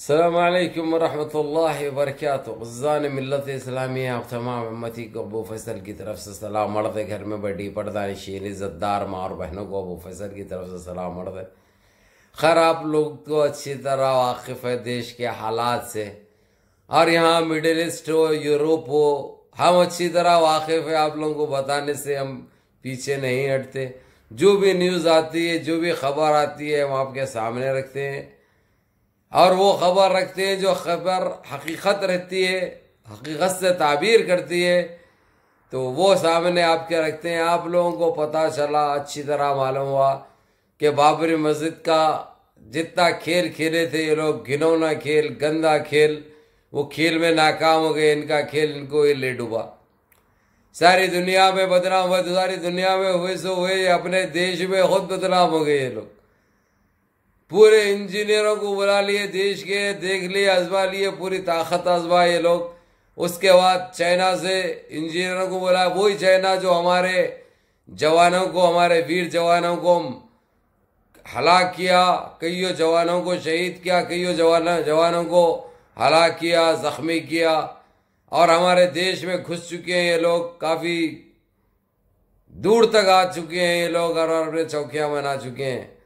अल्लाम वरहमल वरक ग़ज़ान मिलत इस्लामी आप तमाम अम्मती को अबू फैसल की तरफ से सलाम मर्द घर में बैठी पड़दानी शीर इज़्ज़तदार माँ और बहनों को अबू फैसल की तरफ से सलाम मर्द खैर आप लोग तो अच्छी तरह वाकिफ़ है देश के हालात से और यहाँ मिडिल ईस्ट हो यूरोप हो हम अच्छी तरह वाकिफ़ है आप लोगों को बताने से हम पीछे नहीं हटते जो भी न्यूज़ आती है जो भी खबर आती है हम आपके सामने रखते हैं और वो खबर रखते हैं जो खबर हकीकत रहती है हकीकत से ताबीर करती है तो वो सामने आपके रखते हैं आप लोगों को पता चला अच्छी तरह मालूम हुआ कि बाबरी मस्जिद का जितना खेल खेले थे ये लोग घिनौना खेल गंदा खेल वो खेल में नाकाम हो गए इनका खेल इनको ये ले डूबा सारी दुनिया में बदनाम हुआ तो सारी दुनिया में हुए सो हुए अपने देश में खुद बदनाम हो गए ये लोग पूरे इंजीनियरों को बुला लिए देश के देख लिए आजमा लिए पूरी ताकत आजमा ये लोग उसके बाद चाइना से इंजीनियरों को बुला वही चाइना जो हमारे जवानों को हमारे वीर जवानों को हला किया कईयों जवानों को शहीद किया कईयों जवान जवानों को हला किया जख्मी किया और हमारे देश में घुस चुके हैं ये लोग काफ़ी दूर तक आ चुके हैं ये लोग और अपने चौकियाँ बना चुके हैं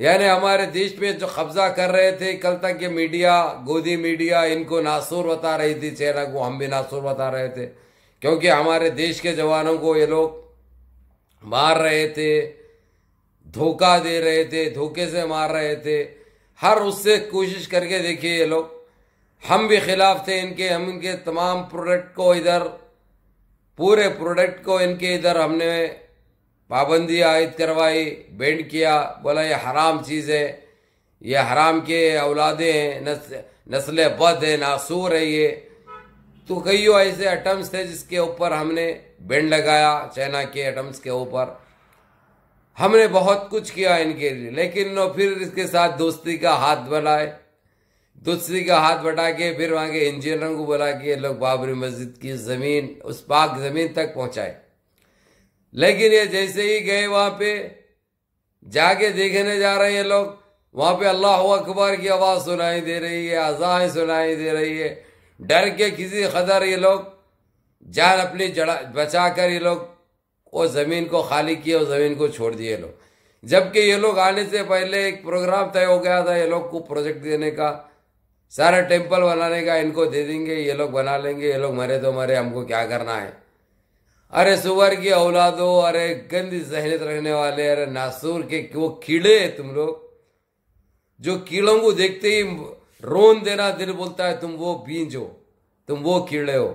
यानी हमारे देश में जो कब्जा कर रहे थे कल तक ये मीडिया गोदी मीडिया इनको नासूर बता रही थी चेहरा को हम भी नासूर बता रहे थे क्योंकि हमारे देश के जवानों को ये लोग मार रहे थे धोखा दे रहे थे धोखे से मार रहे थे हर उससे कोशिश करके देखिए ये लोग हम भी खिलाफ थे इनके हम इनके तमाम प्रोडक्ट को इधर पूरे प्रोडक्ट को इनके इधर हमने पाबंदी आयद करवाई बैंड किया बोला ये हराम चीज़ है ये हराम के औलादे हैं नस्ल बद है नासूर है ये तो कई ऐसे अटम्स थे जिसके ऊपर हमने बैंड लगाया चाइना के अटम्स के ऊपर हमने बहुत कुछ किया इनके लिए लेकिन फिर इसके साथ दोस्ती का हाथ बढ़ाए दूसरी का हाथ बटा के फिर वहाँ के इंजीनियरों को बुला के लोग बाबरी मस्जिद की ज़मीन उस पाक ज़मीन तक पहुँचाए लेकिन ये जैसे ही गए वहां पे जाके देखने जा रहे हैं लोग वहां पे अल्लाह अकबर की आवाज सुनाई दे रही है अजाएं सुनाई दे रही है डर के किसी कदर ये लोग जान अपनी जड़ा बचा कर ये लोग वो ज़मीन को खाली किए और ज़मीन को छोड़ दिए लोग जबकि ये लोग आने से पहले एक प्रोग्राम तय हो गया था ये लोग को प्रोजेक्ट देने का सारा टेम्पल बनाने का इनको दे देंगे ये लोग बना लेंगे ये लोग मरे तो मरे हमको क्या करना है अरे सुवर की औलादो अरे गंदी जहरीत रहने वाले अरे नासूर के वो कीड़े है तुम लोग जो कीड़ों को देखते ही रोन देना दिल बोलता है तुम वो बीज हो तुम वो कीड़े हो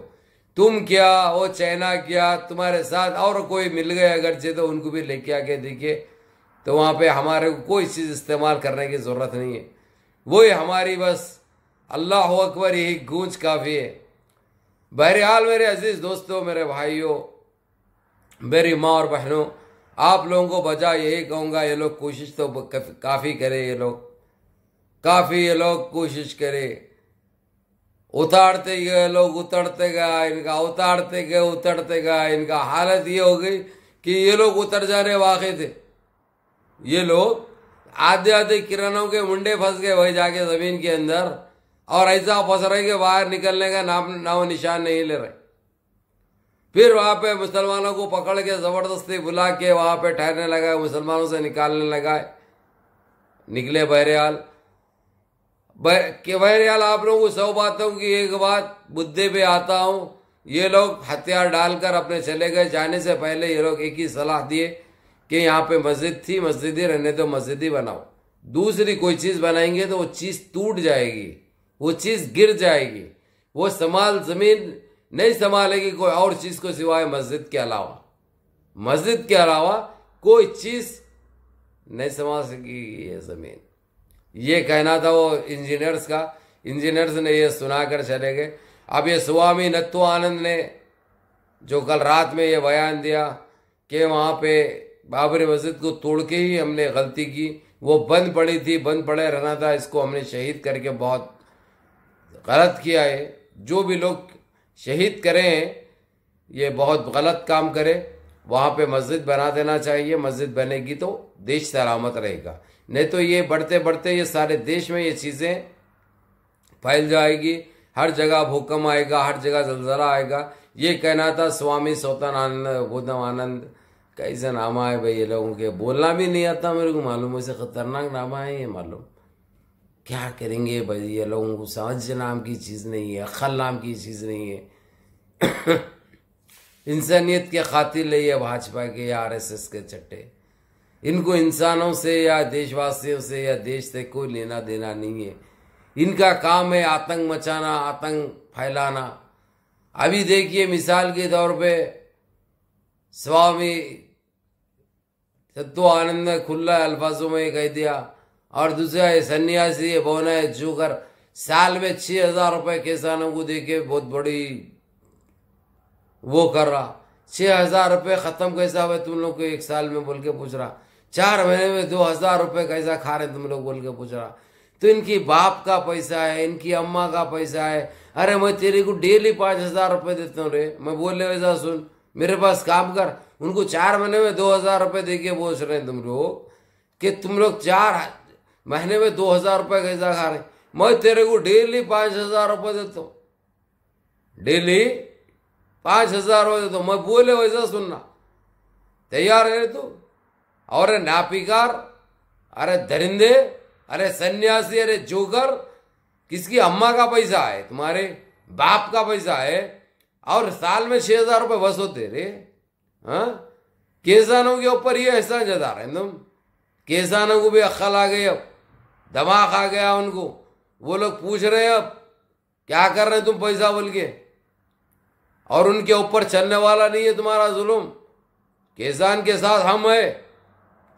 तुम क्या वो चाइना क्या तुम्हारे साथ और कोई मिल गए अगर चे तो उनको भी लेके आके देखिए तो वहां पे हमारे को कोई चीज़ इस्तेमाल करने की ज़रूरत नहीं है वही हमारी बस अल्लाह अकबर यही गूंज काफ़ी है बहरहाल मेरे अजीज़ दोस्तों मेरे भाइयों मेरी माँ और बहनों आप लोगों को बजा यही कहूँगा ये लोग कोशिश तो काफ़ी करें ये लोग काफ़ी ये लोग कोशिश करें उतारते गए लोग उतरते गए इनका उतारते गए उतरते गए इनका हालत ये हो गई कि ये लोग उतर जा रहे वाक़ थे ये लोग आधे आधे किरणों के मुंडे फंस गए वही जाके ज़मीन के अंदर और ऐसा फंस रहे कि बाहर निकलने का नाम नाम निशान नहीं ले रहे फिर वहाँ पे मुसलमानों को पकड़ के ज़बरदस्ती बुला के वहाँ पे ठहरने लगा मुसलमानों से निकालने लगा निकले बहरियाल बहरहाल आप लोगों को सौ बातों की एक बात बुद्धि पे आता हूँ ये लोग हथियार डालकर अपने चले गए जाने से पहले ये लोग एक ही सलाह दिए कि यहाँ पे मस्जिद थी मस्जिद ही रहने तो मस्जिद ही बनाओ दूसरी कोई चीज़ बनाएंगे तो वो चीज़ टूट जाएगी वो चीज़ गिर जाएगी वो समाल ज़मीन नहीं संभालेगी कोई और चीज को सिवाय मस्जिद के अलावा मस्जिद के अलावा कोई चीज नहीं संभाल सकी ये जमीन ये कहना था वो इंजीनियर्स का इंजीनियर्स ने ये सुना कर चले गए अब ये स्वामी नत्व आनंद ने जो कल रात में ये बयान दिया कि वहाँ पे बाबरी मस्जिद को तोड़ के ही हमने गलती की वो बंद पड़ी थी बंद पड़े रहना था इसको हमने शहीद करके बहुत गलत किया है जो भी लोग शहीद करें ये बहुत गलत काम करें वहाँ पे मस्जिद बना देना चाहिए मस्जिद बनेगी तो देश सलामत रहेगा नहीं तो ये बढ़ते बढ़ते ये सारे देश में ये चीज़ें फैल जाएगी हर जगह भूकंप आएगा हर जगह जलजला आएगा ये कहना था स्वामी आनंद गौतम आनंद कैसे नामा है भाई ये लोगों के बोलना भी नहीं आता मेरे को मालूम ऐसे खतरनाक नामा है ये मालूम क्या करेंगे भाई ये लोगों को समझ नाम की चीज़ नहीं है अखल नाम की चीज़ नहीं है इंसानियत के खातिर ले है भाजपा के या आरएसएस के चट्टे इनको इंसानों से या देशवासियों से या देश से कोई लेना देना नहीं है इनका काम है आतंक मचाना आतंक फैलाना अभी देखिए मिसाल के तौर पे स्वामी सत्तू आनंद ने खुला अल्फाजों में कह दिया और दूसरा ये सन्यासी ये बोना है चूकर साल में छह हजार रुपए किसानों को दे के बहुत बड़ी वो कर रहा छह हजार रुपये खत्म कैसा हुआ तुम लोग को एक साल में बोल के पूछ रहा चार महीने में दो हजार रुपये कैसा खा रहे तुम लोग बोल के पूछ रहा तो इनकी बाप का पैसा है इनकी अम्मा का पैसा है अरे मैं तेरे को डेली पांच हजार रुपये देता हूँ रे मैं बोले वैसा सुन मेरे पास काम कर उनको चार महीने में दो हजार रुपये दे के बोझ रहे तुम लोग कि तुम लोग चार महीने में दो हजार रुपये कैसा खा रहे मैं तेरे को डेली पांच हजार रुपये देता डेली पांच हजार रुपये देता मैं बोले वैसा सुनना तैयार है तू अरे नापिकार अरे धरिंदे अरे सन्यासी अरे जोकर किसकी अम्मा का पैसा है तुम्हारे बाप का पैसा है और साल में छह हजार रुपये बस होते रे हाँ किसानों के ऊपर ये एहसान जता रहे तुम किसानों को भी अक्ल आ गई अब धमाक खा गया उनको वो लोग पूछ रहे हैं अब क्या कर रहे हैं तुम पैसा बोल के और उनके ऊपर चलने वाला नहीं है तुम्हारा जुल्म किसान के साथ हम है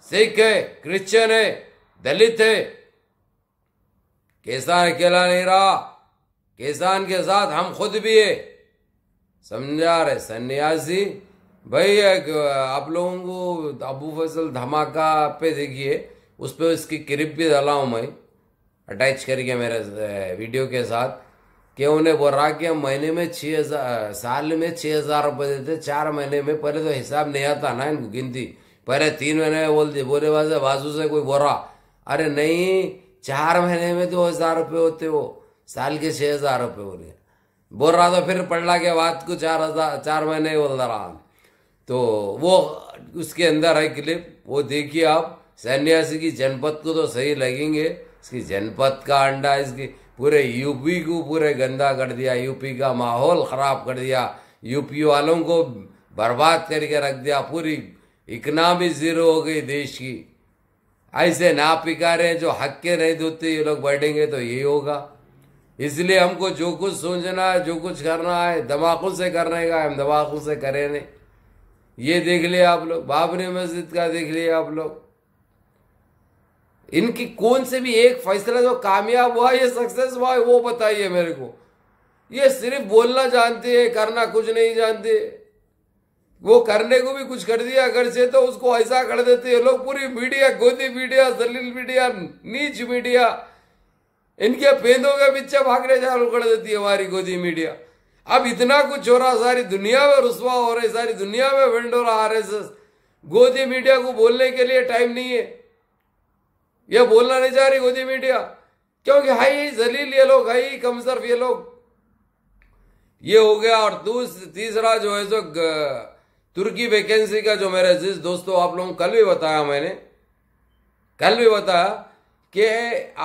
सिख है क्रिश्चियन है दलित है किसान अकेला नहीं रहा किसान के साथ हम खुद भी है समझा रहे सन्यासी भाई आप लोगों को अबू फसल धमाका पे देखिए उस पर इसकी क्रिप भी डाला हूँ मैं अटैच करके मेरे वीडियो के साथ कि उन्हें बोला कि महीने में छः हज़ार साल में छः हज़ार रुपये देते चार महीने में पहले तो हिसाब नहीं आता ना इनको गिनती पहले तीन महीने में बोलते दिए बोले वैसे बाजू से कोई बोरा अरे नहीं चार महीने में दो हज़ार रुपये होते वो साल के छः हज़ार रुपये बोले बोल रहा तो फिर पढ़ला के बाद को चार हज़ार चार महीने बोल रहा तो वो उसके अंदर है क्लिप वो देखिए आप सन्यासी की जनपद को तो सही लगेंगे इसकी जनपद का अंडा इसकी पूरे यूपी को पूरे गंदा कर दिया यूपी का माहौल ख़राब कर दिया यूपी वालों को बर्बाद करके रख दिया पूरी इकनॉमी ज़ीरो हो गई देश की ऐसे ना पिका रहे जो हक के नहीं धोते ये लोग बैठेंगे तो यही होगा इसलिए हमको जो कुछ सोचना है जो कुछ करना है दमाकों से करने का हम दमाकों से करें नहीं ये देख लिया आप लोग बाबरी मस्जिद का देख लिया आप लोग इनकी कौन से भी एक फैसला जो कामयाब हुआ ये सक्सेस हुआ वो बताइए मेरे को ये सिर्फ बोलना जानते हैं करना कुछ नहीं जानते वो करने को भी कुछ कर दिया अगर से तो उसको ऐसा कर देते हैं लोग पूरी मीडिया गोदी मीडिया जलील मीडिया नीच मीडिया इनके पेंदों के पीछे भागने चालू कर देती है हमारी गोदी मीडिया अब इतना कुछ हो रहा सारी दुनिया में रुसवा हो रही सारी दुनिया में विंडो रहा आर गोदी मीडिया को बोलने के लिए टाइम नहीं है ये बोलना नहीं चाह रही गोदी मीडिया क्योंकि हाई जलील ये लोग हाई कमजर्फ कमसर्फ ये लोग ये हो गया और तीसरा जो है जो तुर्की वैकेंसी का जो मेरे जिस दोस्तों आप लोगों कल भी बताया मैंने कल भी बताया कि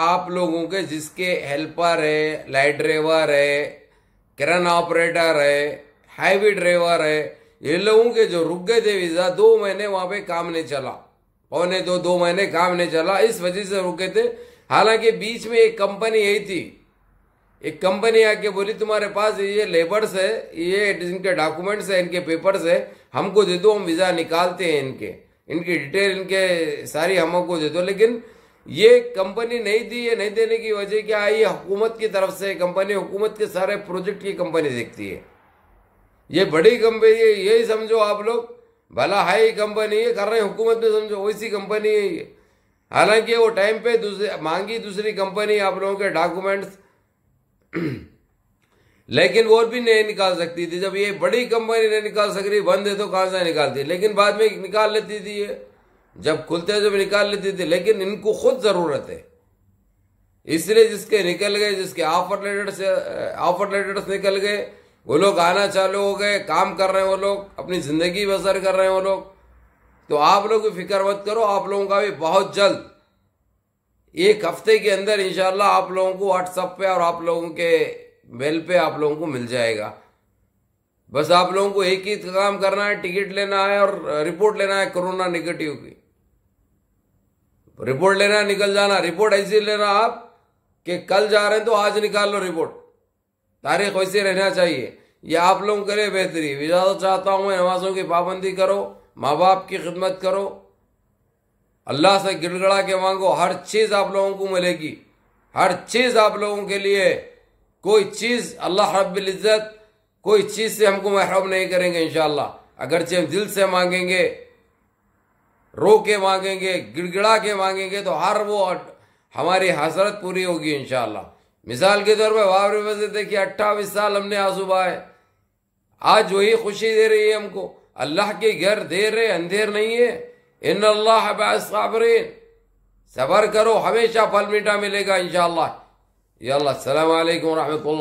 आप लोगों के जिसके हेल्पर है लाइट ड्राइवर है किरण ऑपरेटर है हाईवे ड्राइवर है ये लोगों के जो रुक गए थे वीज़ा दो महीने वहां पे काम नहीं चला पौने दो दो महीने काम नहीं चला इस वजह से रुके थे हालांकि बीच में एक कंपनी यही थी एक कंपनी आके बोली तुम्हारे पास ये लेबर्स है ये इनके डॉक्यूमेंट्स है इनके पेपर्स है हमको दे दो हम वीज़ा निकालते हैं इनके इनकी डिटेल इनके सारी हमको दे दो लेकिन ये कंपनी नहीं दी ये नहीं देने की वजह क्या आई हुकूमत की तरफ से कंपनी हुकूमत के सारे प्रोजेक्ट की कंपनी देखती है ये बड़ी कंपनी यही समझो आप लोग भला हाई कंपनी है कर रहे हुकूमत में समझो वैसी कंपनी है ये हालांकि वो टाइम पे दूसरी मांगी दूसरी कंपनी आप लोगों के डॉक्यूमेंट्स लेकिन वो भी नहीं निकाल सकती थी जब ये बड़ी कंपनी नहीं निकाल सक रही बंद है तो कहाँ से निकालती लेकिन बाद में निकाल लेती थी ये जब खुलते जब निकाल लेती थी लेकिन इनको खुद ज़रूरत है इसलिए जिसके निकल गए जिसके ऑफर लेटर्स ऑफर लेटर्स निकल गए वो लोग आना चालू हो गए काम कर रहे हैं वो लोग अपनी जिंदगी बसर कर रहे हैं वो लोग तो आप लोग भी फिक्र मत करो आप लोगों का भी बहुत जल्द एक हफ्ते के अंदर इंशाल्लाह आप लोगों को व्हाट्सअप पे और आप लोगों के मेल पे आप लोगों को मिल जाएगा बस आप लोगों को एक ही काम करना है टिकट लेना है और रिपोर्ट लेना है कोरोना निगेटिव की रिपोर्ट लेना निकल जाना रिपोर्ट ऐसी लेना आप कि कल जा रहे हैं तो आज निकाल लो रिपोर्ट तारीख वैसे रहना चाहिए ये आप लोगों के लिए बेहतरी इजाज़त चाहता हूँ मैं नमाजों की पाबंदी करो माँ बाप की खिदमत करो अल्लाह से गिड़गड़ा के मांगो हर चीज़ आप लोगों को मिलेगी हर चीज़ आप लोगों के लिए कोई चीज़ अल्लाह रब्ज़त कोई चीज़ से हमको महरूम नहीं करेंगे इन अगरचे हम दिल से मांगेंगे रो के मांगेंगे गिड़गिड़ा के मांगेंगे तो हर वो हमारी हसरत पूरी होगी इनशाला मिसाल के तौर पर बाबरी मस्जिद देखिए अट्ठावी साल हमने आंसू बहाए आज वही खुशी दे रही है हमको अल्लाह के घर देर रहे अंधेर नहीं है इन अल्लाह साबरीन सबर करो हमेशा फल मीठा मिलेगा इनशाला सलामकुम रहमत